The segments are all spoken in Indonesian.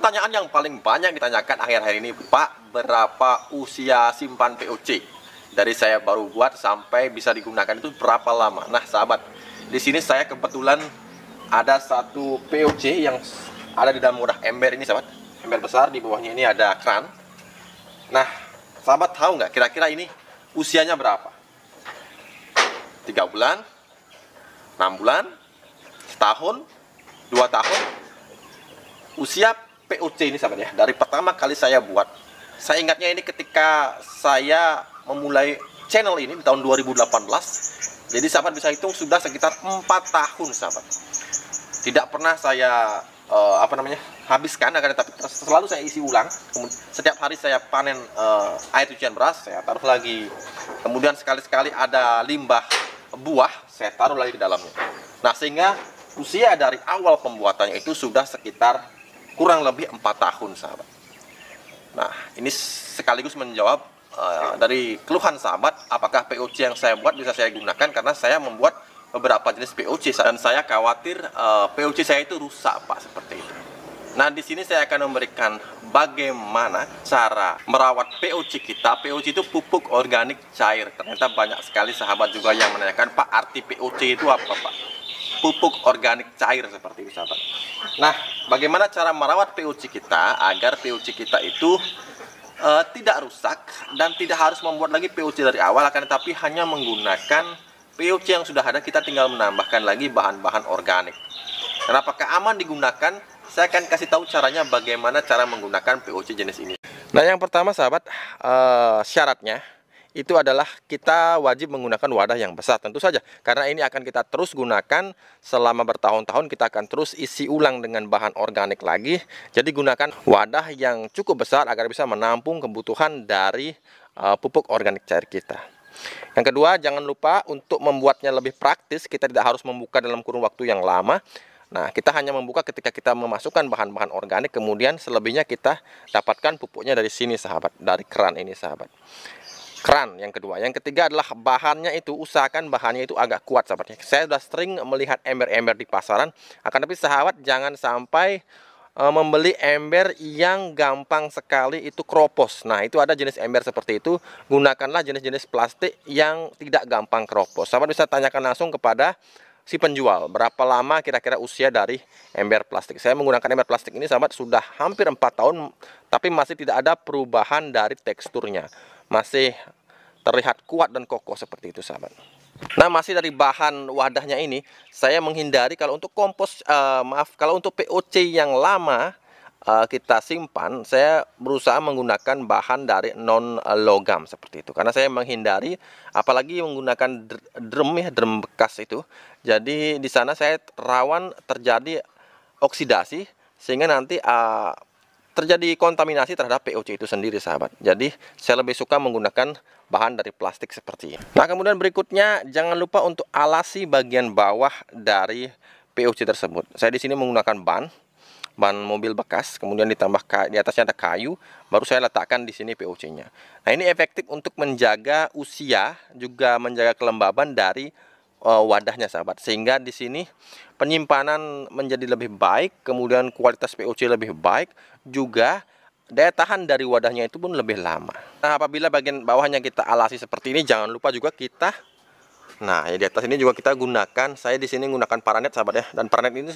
pertanyaan yang paling banyak ditanyakan akhir-akhir ini, Pak, berapa usia simpan POC? Dari saya baru buat sampai bisa digunakan itu berapa lama? Nah, sahabat, di sini saya kebetulan ada satu POC yang ada di dalam murah ember ini, sahabat. Ember besar di bawahnya ini ada kran. Nah, sahabat tahu nggak kira-kira ini usianya berapa? 3 bulan, 6 bulan, setahun, 2 tahun, usia PUC ini sahabat ya dari pertama kali saya buat saya ingatnya ini ketika saya memulai channel ini di tahun 2018 jadi sahabat bisa hitung sudah sekitar 4 tahun sahabat tidak pernah saya uh, apa namanya habiskan akan tetapi selalu saya isi ulang setiap hari saya panen uh, air cucian beras saya taruh lagi kemudian sekali-sekali ada limbah buah saya taruh lagi ke dalamnya nah sehingga usia dari awal pembuatannya itu sudah sekitar kurang lebih empat tahun sahabat. Nah ini sekaligus menjawab uh, dari keluhan sahabat apakah POC yang saya buat bisa saya gunakan karena saya membuat beberapa jenis POC dan saya khawatir uh, eh, POC saya itu rusak pak seperti itu. Nah di sini saya akan memberikan bagaimana cara merawat POC kita. POC itu pupuk organik cair. Ternyata banyak sekali sahabat juga yang menanyakan Pak arti POC itu apa Pak? pupuk organik cair seperti ini, sahabat. Nah, bagaimana cara merawat PUC kita agar PUC kita itu uh, tidak rusak dan tidak harus membuat lagi PUC dari awal akan tetapi hanya menggunakan PUC yang sudah ada kita tinggal menambahkan lagi bahan-bahan organik. Dan apakah aman digunakan? Saya akan kasih tahu caranya bagaimana cara menggunakan PUC jenis ini. Nah, yang pertama sahabat, uh, syaratnya itu adalah kita wajib menggunakan wadah yang besar tentu saja karena ini akan kita terus gunakan selama bertahun-tahun kita akan terus isi ulang dengan bahan organik lagi jadi gunakan wadah yang cukup besar agar bisa menampung kebutuhan dari uh, pupuk organik cair kita yang kedua jangan lupa untuk membuatnya lebih praktis kita tidak harus membuka dalam kurun waktu yang lama Nah, kita hanya membuka ketika kita memasukkan bahan-bahan organik, kemudian selebihnya kita dapatkan pupuknya dari sini, sahabat, dari keran ini, sahabat keran yang kedua yang ketiga adalah bahannya itu usahakan bahannya itu agak kuat sahabatnya saya sudah sering melihat ember-ember di pasaran akan tapi sahabat jangan sampai e, membeli ember yang gampang sekali itu keropos nah itu ada jenis ember seperti itu gunakanlah jenis-jenis plastik yang tidak gampang keropos sahabat bisa tanyakan langsung kepada si penjual berapa lama kira-kira usia dari ember plastik saya menggunakan ember plastik ini sahabat sudah hampir empat tahun tapi masih tidak ada perubahan dari teksturnya masih terlihat kuat dan kokoh seperti itu sahabat Nah masih dari bahan wadahnya ini saya menghindari kalau untuk kompos uh, maaf kalau untuk POC yang lama uh, kita simpan saya berusaha menggunakan bahan dari non logam seperti itu karena saya menghindari apalagi menggunakan drum ya drum bekas itu jadi di sana saya rawan terjadi oksidasi sehingga nanti uh, terjadi kontaminasi terhadap POC itu sendiri sahabat jadi saya lebih suka menggunakan bahan dari plastik seperti ini nah kemudian berikutnya jangan lupa untuk alasi bagian bawah dari POC tersebut saya di sini menggunakan ban ban mobil bekas kemudian ditambah di atasnya ada kayu baru saya letakkan di sini POC nya nah ini efektif untuk menjaga usia juga menjaga kelembaban dari Eh, wadahnya sahabat sehingga di sini penyimpanan menjadi lebih baik kemudian kualitas POC lebih baik juga daya tahan dari wadahnya itu pun lebih lama nah apabila bagian bawahnya kita alasi seperti ini jangan lupa juga kita nah ya di atas ini juga kita gunakan saya di sini gunakan paranet sahabat ya dan paranet ini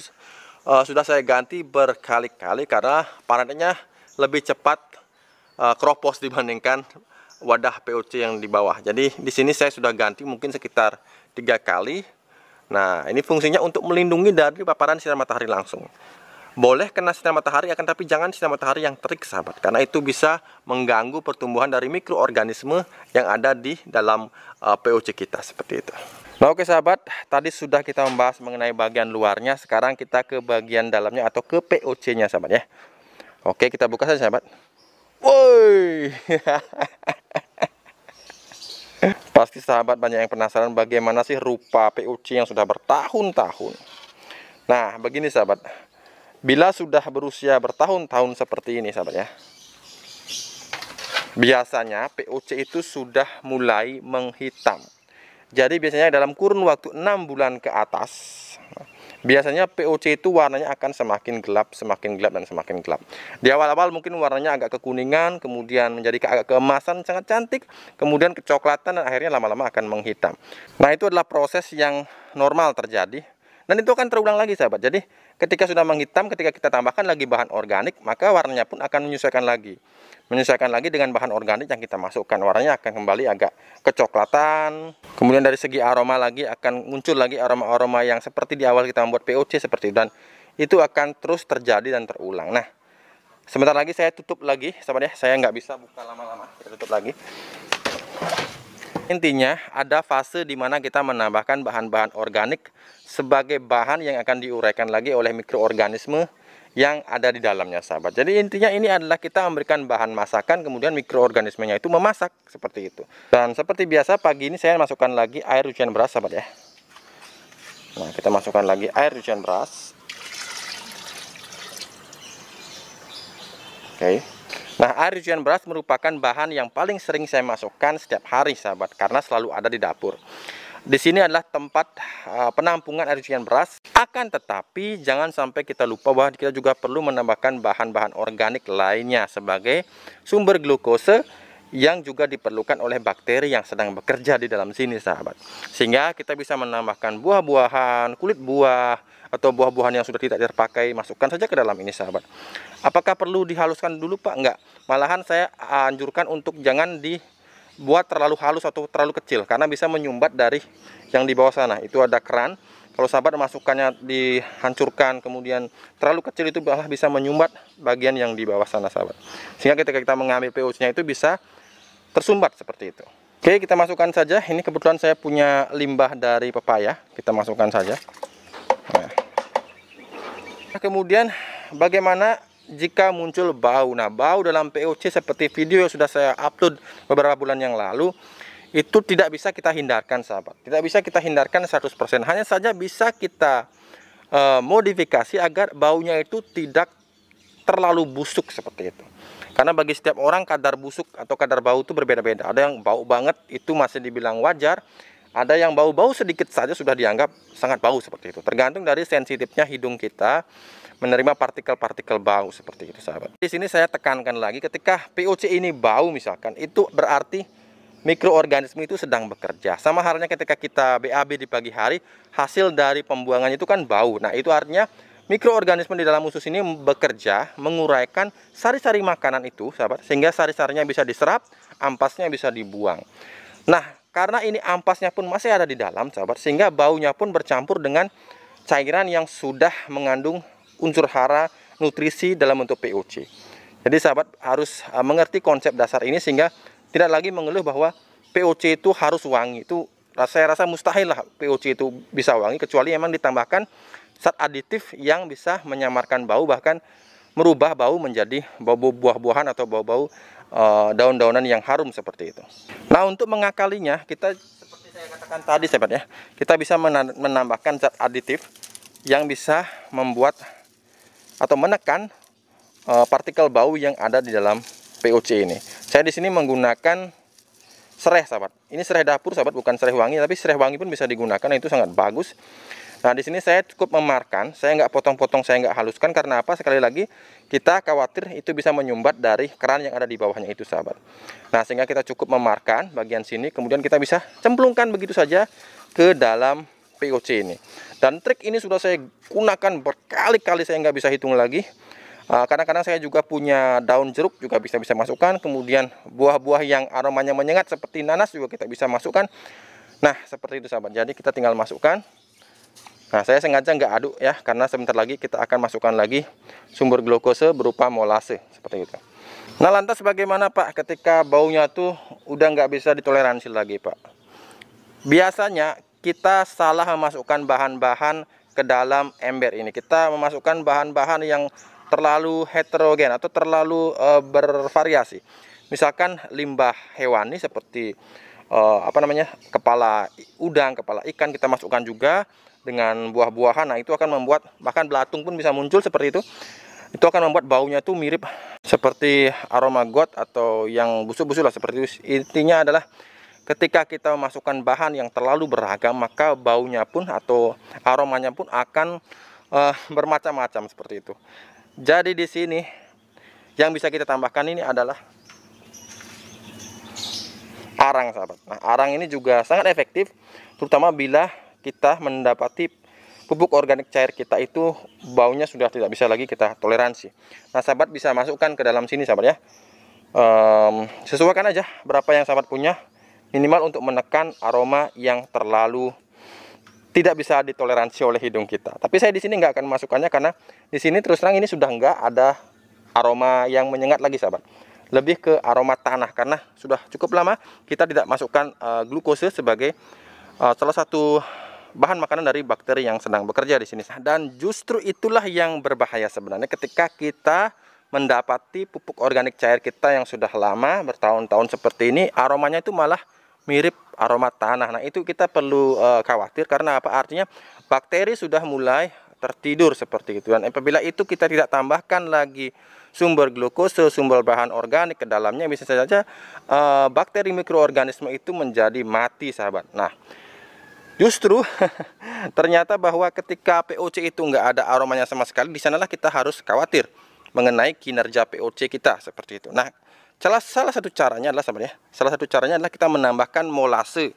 uh, sudah saya ganti berkali-kali karena paranetnya lebih cepat uh, eh, kropos dibandingkan wadah POC yang di bawah. Jadi di sini saya sudah ganti mungkin sekitar tiga kali. Nah, ini fungsinya untuk melindungi dari paparan sinar matahari langsung. Boleh kena sinar matahari akan tapi jangan sinar matahari yang terik sahabat karena itu bisa mengganggu pertumbuhan dari mikroorganisme yang ada di dalam uh, eh, POC kita seperti itu. Nah, oke sahabat, tadi sudah kita membahas mengenai bagian luarnya, sekarang kita ke bagian dalamnya atau ke POC-nya sahabat ya. Oke, kita buka saja sahabat. Woi. Pasti sahabat banyak yang penasaran bagaimana sih rupa PUC yang sudah bertahun-tahun. Nah, begini sahabat. Bila sudah berusia bertahun-tahun seperti ini sahabat ya. Biasanya PUC itu sudah mulai menghitam. Jadi biasanya dalam kurun waktu 6 bulan ke atas Biasanya POC itu warnanya akan semakin gelap, semakin gelap, dan semakin gelap. Di awal-awal mungkin warnanya agak kekuningan, kemudian menjadi agak keemasan, sangat cantik, kemudian kecoklatan, dan akhirnya lama-lama akan menghitam. Nah, itu adalah proses yang normal terjadi. Dan itu akan terulang lagi, sahabat. Jadi, Ketika sudah menghitam, ketika kita tambahkan lagi bahan organik, maka warnanya pun akan menyesuaikan lagi. Menyesuaikan lagi dengan bahan organik yang kita masukkan. Warnanya akan kembali agak kecoklatan. Kemudian dari segi aroma lagi akan muncul lagi aroma-aroma yang seperti di awal kita membuat POC seperti itu. Dan itu akan terus terjadi dan terulang. Nah, sebentar lagi saya tutup lagi. Sabar ya, saya nggak bisa buka lama-lama. Kita tutup lagi. Intinya ada fase di mana kita menambahkan bahan-bahan organik sebagai bahan yang akan diuraikan lagi oleh mikroorganisme yang ada di dalamnya sahabat. Jadi intinya ini adalah kita memberikan bahan masakan kemudian mikroorganismenya itu memasak seperti itu. Dan seperti biasa pagi ini saya masukkan lagi air cucian beras sahabat ya. Nah, kita masukkan lagi air cucian beras. Oke. Okay. Nah, air cucian beras merupakan bahan yang paling sering saya masukkan setiap hari, sahabat, karena selalu ada di dapur. Di sini adalah tempat eh, penampungan air cucian beras. Akan tetapi, jangan sampai kita lupa bahwa kita juga perlu menambahkan bahan-bahan organik lainnya sebagai sumber glukose yang juga diperlukan oleh bakteri yang sedang bekerja di dalam sini sahabat sehingga kita bisa menambahkan buah-buahan kulit buah atau buah-buahan yang sudah tidak terpakai masukkan saja ke dalam ini sahabat apakah perlu dihaluskan dulu pak enggak malahan saya anjurkan untuk jangan dibuat terlalu halus atau terlalu kecil karena bisa menyumbat dari yang di bawah sana itu ada keran kalau sahabat masukkannya dihancurkan kemudian terlalu kecil itu malah bisa menyumbat bagian yang di bawah sana sahabat sehingga ketika kita mengambil POC nya itu bisa tersumbat seperti itu Oke kita masukkan saja ini kebetulan saya punya limbah dari pepaya kita masukkan saja nah. kemudian bagaimana jika muncul bau. Nah, bau dalam POC seperti video yang sudah saya upload beberapa bulan yang lalu, itu tidak bisa kita hindarkan, sahabat. Tidak bisa kita hindarkan 100%. Hanya saja bisa kita uh, modifikasi agar baunya itu tidak terlalu busuk seperti itu. Karena bagi setiap orang kadar busuk atau kadar bau itu berbeda-beda. Ada yang bau banget itu masih dibilang wajar. Ada yang bau-bau sedikit saja sudah dianggap sangat bau seperti itu. Tergantung dari sensitifnya hidung kita menerima partikel-partikel bau seperti itu, sahabat. Di sini saya tekankan lagi ketika POC ini bau misalkan, itu berarti mikroorganisme itu sedang bekerja. Sama halnya ketika kita BAB di pagi hari, hasil dari pembuangannya itu kan bau. Nah, itu artinya mikroorganisme di dalam usus ini bekerja menguraikan sari-sari makanan itu, sahabat, sehingga sari-sarinya bisa diserap, ampasnya bisa dibuang. Nah, karena ini ampasnya pun masih ada di dalam, sahabat, sehingga baunya pun bercampur dengan cairan yang sudah mengandung unsur hara nutrisi dalam bentuk POC. Jadi sahabat harus eh, mengerti konsep dasar ini sehingga tidak lagi mengeluh bahwa POC itu harus wangi. Itu saya rasa mustahil lah POC itu bisa wangi kecuali emang ditambahkan zat aditif yang bisa menyamarkan bau bahkan merubah bau menjadi bau buah-buahan atau bau-bau uh, daun-daunan yang harum seperti itu. Nah, untuk mengakalinya kita seperti saya katakan tadi sahabat ya, kita bisa menambahkan zat aditif yang bisa membuat atau menekan uh, partikel bau yang ada di dalam POC ini. Saya di sini menggunakan serai sahabat. Ini serai dapur sahabat, bukan serai wangi, tapi serai wangi pun bisa digunakan itu sangat bagus Nah, di sini saya cukup memarkan, saya nggak potong-potong, saya nggak haluskan karena apa? Sekali lagi, kita khawatir itu bisa menyumbat dari keran yang ada di bawahnya itu, sahabat. Nah, sehingga kita cukup memarkan bagian sini, kemudian kita bisa cemplungkan begitu saja ke dalam POC ini. Dan trik ini sudah saya gunakan berkali-kali, saya nggak bisa hitung lagi. Ah, kadang-kadang saya juga punya daun jeruk juga bisa bisa masukkan, kemudian buah-buah yang aromanya menyengat seperti nanas juga kita bisa masukkan. Nah, seperti itu sahabat. Jadi kita tinggal masukkan Nah, saya sengaja nggak aduk ya, karena sebentar lagi kita akan masukkan lagi sumber glukosa berupa molase, seperti itu. Nah, lantas bagaimana Pak ketika baunya tuh udah nggak bisa ditoleransi lagi Pak? Biasanya kita salah memasukkan bahan-bahan ke dalam ember ini. Kita memasukkan bahan-bahan yang terlalu heterogen atau terlalu e, bervariasi. Misalkan limbah hewani seperti e, apa namanya kepala udang, kepala ikan kita masukkan juga dengan buah-buahan nah itu akan membuat bahkan belatung pun bisa muncul seperti itu itu akan membuat baunya tuh mirip seperti aroma got atau yang busuk-busuk lah seperti itu intinya adalah ketika kita memasukkan bahan yang terlalu beragam maka baunya pun atau aromanya pun akan uh, bermacam-macam seperti itu jadi di sini yang bisa kita tambahkan ini adalah arang sahabat nah arang ini juga sangat efektif terutama bila kita mendapati pupuk organik cair kita itu baunya sudah tidak bisa lagi kita toleransi. Nah, sahabat bisa masukkan ke dalam sini, sahabat ya. Um, sesuaikan aja berapa yang sahabat punya minimal untuk menekan aroma yang terlalu tidak bisa ditoleransi oleh hidung kita. Tapi saya di sini nggak akan masukkannya karena di sini terus terang ini sudah nggak ada aroma yang menyengat lagi, sahabat. Lebih ke aroma tanah karena sudah cukup lama kita tidak masukkan uh, glukose sebagai uh, salah satu bahan makanan dari bakteri yang sedang bekerja di sini. Dan justru itulah yang berbahaya sebenarnya ketika kita mendapati pupuk organik cair kita yang sudah lama bertahun-tahun seperti ini aromanya itu malah mirip aroma tanah. Nah, itu kita perlu uh, khawatir karena apa? Artinya bakteri sudah mulai tertidur seperti itu dan apabila itu kita tidak tambahkan lagi sumber glukosa, sumber bahan organik ke dalamnya bisa saja uh, bakteri mikroorganisme itu menjadi mati, sahabat. Nah, justru ternyata bahwa ketika POC itu nggak ada aromanya sama sekali di sanalah kita harus khawatir mengenai kinerja POC kita seperti itu nah salah salah satu caranya adalah sahabat ya salah satu caranya adalah kita menambahkan molase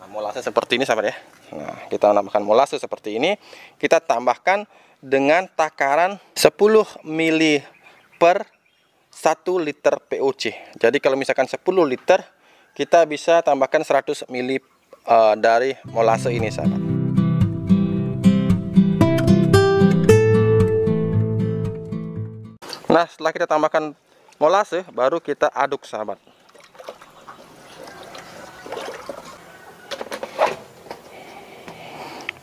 nah, molase seperti ini sahabat ya nah kita menambahkan molase seperti ini kita tambahkan dengan takaran 10 mili per 1 liter POC jadi kalau misalkan 10 liter kita bisa tambahkan 100 mili uh, dari molase ini sahabat nah setelah kita tambahkan molase baru kita aduk sahabat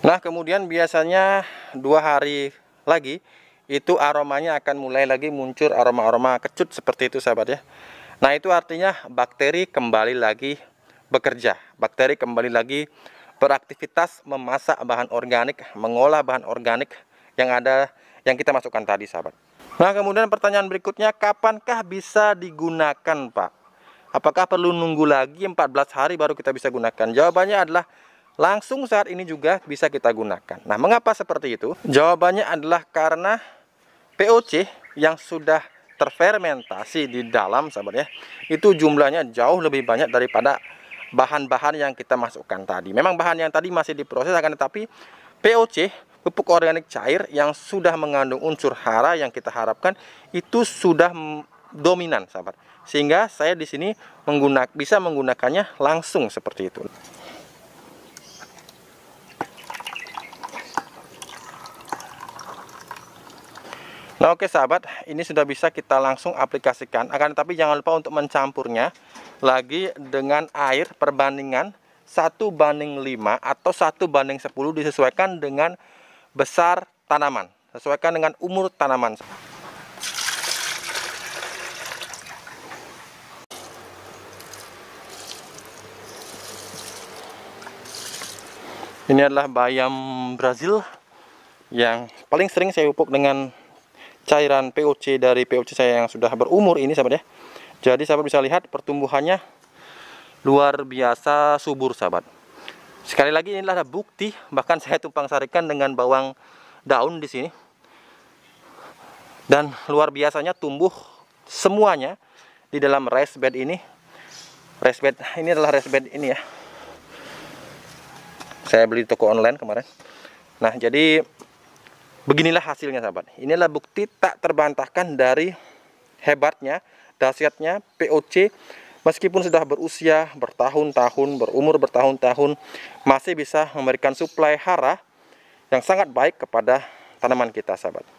Nah kemudian biasanya dua hari lagi itu aromanya akan mulai lagi muncul aroma-aroma kecut seperti itu sahabat ya. Nah itu artinya bakteri kembali lagi bekerja. Bakteri kembali lagi beraktivitas memasak bahan organik, mengolah bahan organik yang ada yang kita masukkan tadi, sahabat. Nah, kemudian pertanyaan berikutnya, kapankah bisa digunakan, Pak? Apakah perlu nunggu lagi 14 hari baru kita bisa gunakan? Jawabannya adalah langsung saat ini juga bisa kita gunakan. Nah, mengapa seperti itu? Jawabannya adalah karena POC yang sudah terfermentasi di dalam sahabat ya, itu jumlahnya jauh lebih banyak daripada bahan-bahan yang kita masukkan tadi. Memang bahan yang tadi masih diproses akan tetapi POC pupuk organik cair yang sudah mengandung unsur hara yang kita harapkan itu sudah dominan sahabat. Sehingga saya di sini menggunakan bisa menggunakannya langsung seperti itu. Nah oke sahabat, ini sudah bisa kita langsung aplikasikan. Akan tetapi jangan lupa untuk mencampurnya lagi dengan air perbandingan 1 banding 5 atau 1 banding 10 disesuaikan dengan besar tanaman sesuaikan dengan umur tanaman ini adalah bayam Brazil yang paling sering saya pupuk dengan cairan POC dari POC saya yang sudah berumur ini sahabat ya jadi sahabat bisa lihat pertumbuhannya luar biasa subur sahabat. Sekali lagi inilah ada bukti bahkan saya tumpang sarikan dengan bawang daun di sini. Dan luar biasanya tumbuh semuanya di dalam rice bed ini. Rice bed ini adalah rice bed ini ya. Saya beli di toko online kemarin. Nah, jadi beginilah hasilnya sahabat. Inilah bukti tak terbantahkan dari hebatnya Dasyatnya POC meskipun sudah berusia bertahun-tahun, berumur bertahun-tahun, masih bisa memberikan suplai hara yang sangat baik kepada tanaman kita, sahabat.